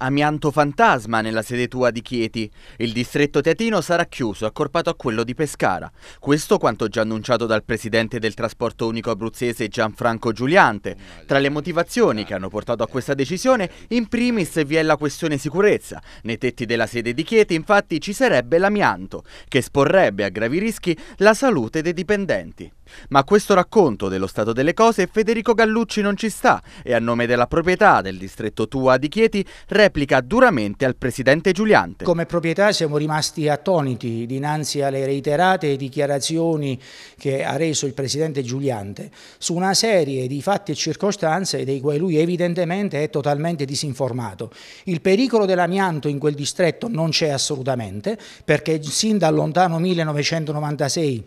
Amianto fantasma nella sede tua di Chieti. Il distretto teatino sarà chiuso, e accorpato a quello di Pescara. Questo quanto già annunciato dal presidente del trasporto unico abruzzese Gianfranco Giuliante. Tra le motivazioni che hanno portato a questa decisione, in primis vi è la questione sicurezza. Nei tetti della sede di Chieti, infatti, ci sarebbe l'amianto, che esporrebbe a gravi rischi la salute dei dipendenti. Ma a questo racconto dello stato delle cose Federico Gallucci non ci sta e a nome della proprietà del distretto Tua di Chieti replica duramente al presidente Giuliante. Come proprietà siamo rimasti attoniti dinanzi alle reiterate dichiarazioni che ha reso il presidente Giuliante su una serie di fatti e circostanze dei quali lui evidentemente è totalmente disinformato. Il pericolo dell'amianto in quel distretto non c'è assolutamente perché sin dal lontano 1996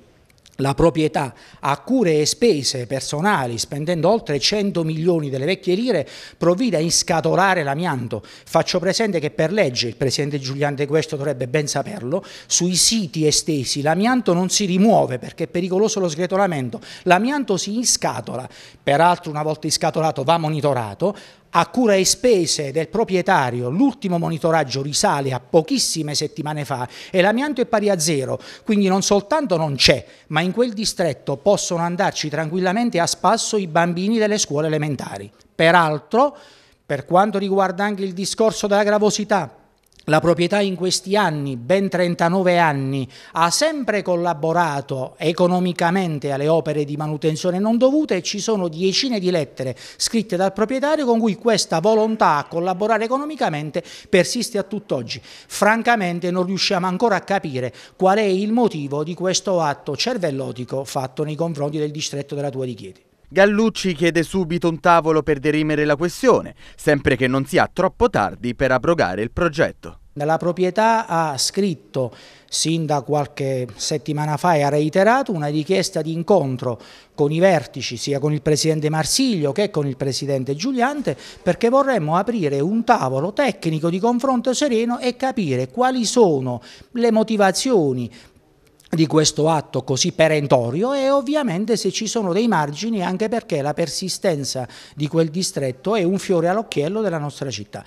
la proprietà a cure e spese personali, spendendo oltre 100 milioni delle vecchie lire, provvide a inscatolare l'amianto. Faccio presente che per legge, il Presidente Giuliano De Questo dovrebbe ben saperlo, sui siti estesi l'amianto non si rimuove perché è pericoloso lo sgretolamento, l'amianto si inscatola, peraltro una volta inscatolato va monitorato, a cura e spese del proprietario, l'ultimo monitoraggio risale a pochissime settimane fa e l'amianto è pari a zero, quindi non soltanto non c'è, ma in quel distretto possono andarci tranquillamente a spasso i bambini delle scuole elementari. Peraltro, per quanto riguarda anche il discorso della gravosità, la proprietà in questi anni, ben 39 anni, ha sempre collaborato economicamente alle opere di manutenzione non dovute e ci sono decine di lettere scritte dal proprietario con cui questa volontà a collaborare economicamente persiste a tutt'oggi. Francamente non riusciamo ancora a capire qual è il motivo di questo atto cervellotico fatto nei confronti del distretto della Tua di Gallucci chiede subito un tavolo per derimere la questione, sempre che non sia troppo tardi per abrogare il progetto. La proprietà ha scritto sin da qualche settimana fa e ha reiterato una richiesta di incontro con i vertici, sia con il presidente Marsiglio che con il presidente Giuliante, perché vorremmo aprire un tavolo tecnico di confronto sereno e capire quali sono le motivazioni, di questo atto così perentorio e ovviamente se ci sono dei margini anche perché la persistenza di quel distretto è un fiore all'occhiello della nostra città.